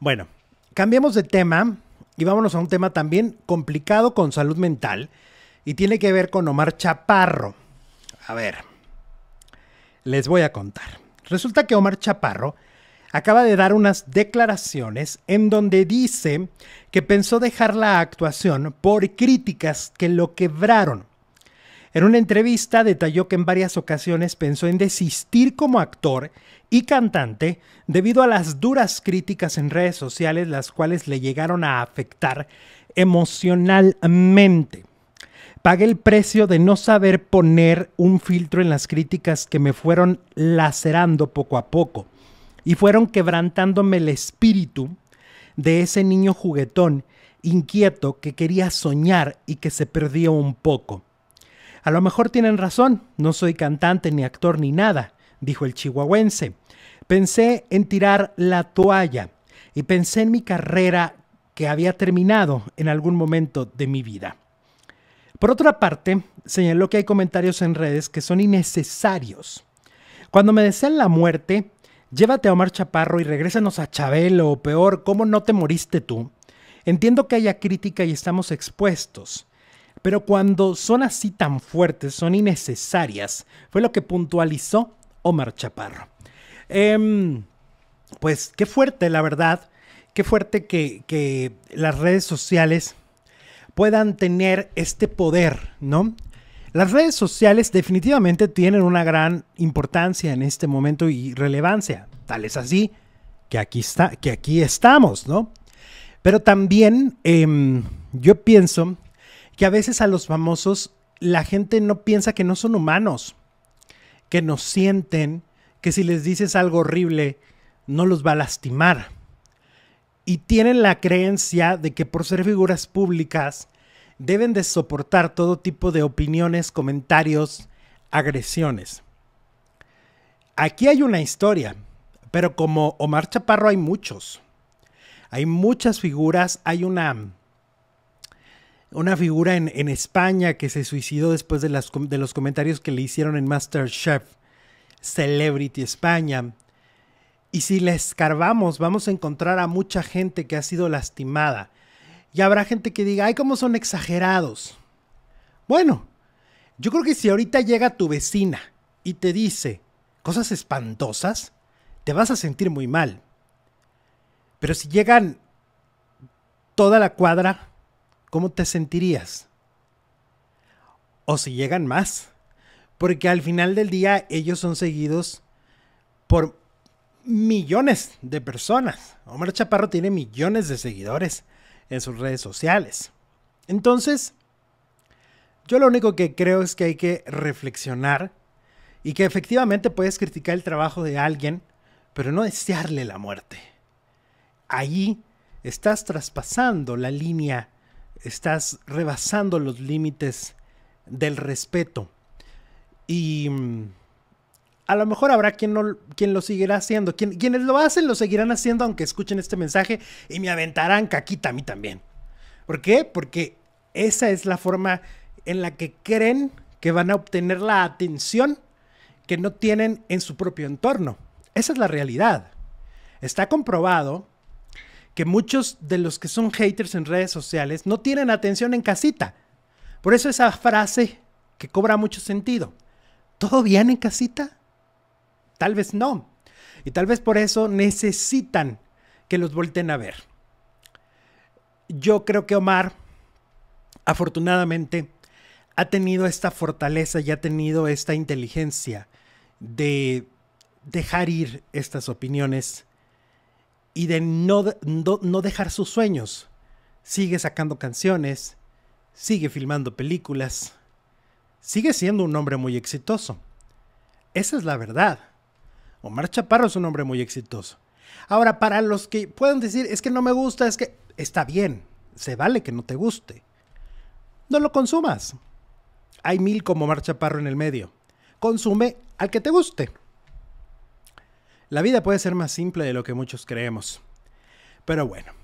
Bueno, cambiamos de tema y vámonos a un tema también complicado con salud mental y tiene que ver con Omar Chaparro. A ver, les voy a contar. Resulta que Omar Chaparro acaba de dar unas declaraciones en donde dice que pensó dejar la actuación por críticas que lo quebraron. En una entrevista detalló que en varias ocasiones pensó en desistir como actor y cantante debido a las duras críticas en redes sociales las cuales le llegaron a afectar emocionalmente. Pagué el precio de no saber poner un filtro en las críticas que me fueron lacerando poco a poco y fueron quebrantándome el espíritu de ese niño juguetón, inquieto, que quería soñar y que se perdió un poco. A lo mejor tienen razón, no soy cantante ni actor ni nada, dijo el chihuahuense. Pensé en tirar la toalla y pensé en mi carrera que había terminado en algún momento de mi vida. Por otra parte, señaló que hay comentarios en redes que son innecesarios. Cuando me desean la muerte, llévate a Omar Chaparro y regrésanos a Chabelo o peor, ¿cómo no te moriste tú? Entiendo que haya crítica y estamos expuestos, pero cuando son así tan fuertes, son innecesarias, fue lo que puntualizó Omar Chaparro. Em, pues qué fuerte, la verdad, qué fuerte que, las redes sociales puedan tener este poder, ¿no? Las redes sociales definitivamente tienen una gran importancia en este momento y relevancia. Tal es así que aquí, está, que aquí estamos, ¿no? Pero también em, yo pienso que a veces a los famosos la gente no piensa que no son humanos, que no sienten, que si les dices algo horrible no los va a lastimar. Y tienen la creencia de que por ser figuras públicas deben de soportar todo tipo de opiniones, comentarios, agresiones. Aquí hay una historia, pero como Omar Chaparro hay muchos. Hay muchas figuras, hay una una figura en, España que se suicidó después de, de los comentarios que le hicieron en Masterchef Celebrity España. Y si la escarbamos, vamos a encontrar a mucha gente que ha sido lastimada. Y habrá gente que diga, ay, cómo son exagerados. Bueno, yo creo que si ahorita llega tu vecina y te dice cosas espantosas, te vas a sentir muy mal. Pero si llegan toda la cuadra ¿cómo te sentirías? O si llegan más, porque al final del día ellos son seguidos por millones de personas. Omar Chaparro tiene millones de seguidores en sus redes sociales. Entonces, yo lo único que creo es que hay que reflexionar y que efectivamente puedes criticar el trabajo de alguien, pero no desearle la muerte. Allí estás traspasando la línea estás rebasando los límites del respeto. Y mm, a lo mejor habrá quien, no, quien lo seguirá haciendo. quienes lo hacen lo seguirán haciendo aunque escuchen este mensaje y me aventarán caquita a mí también. ¿Por qué? Porque esa es la forma en la que creen que van a obtener la atención que no tienen en su propio entorno. Esa es la realidad. Está comprobado que muchos de los que son haters en redes sociales no tienen atención en casita. Por eso esa frase que cobra mucho sentido. ¿Todo bien en casita? Tal vez no. Y tal vez por eso necesitan que los volten a ver. Yo creo que Omar, afortunadamente, ha tenido esta fortaleza y ha tenido esta inteligencia de dejar ir estas opiniones y de no, no, dejar sus sueños. Sigue sacando canciones, sigue filmando películas, sigue siendo un hombre muy exitoso. Esa es la verdad. Omar Chaparro es un hombre muy exitoso. Ahora, para los que puedan decir, es que no me gusta, es que está bien, se vale que no te guste. No lo consumas. Hay mil como Omar Chaparro en el medio. Consume al que te guste. La vida puede ser más simple de lo que muchos creemos. Pero bueno,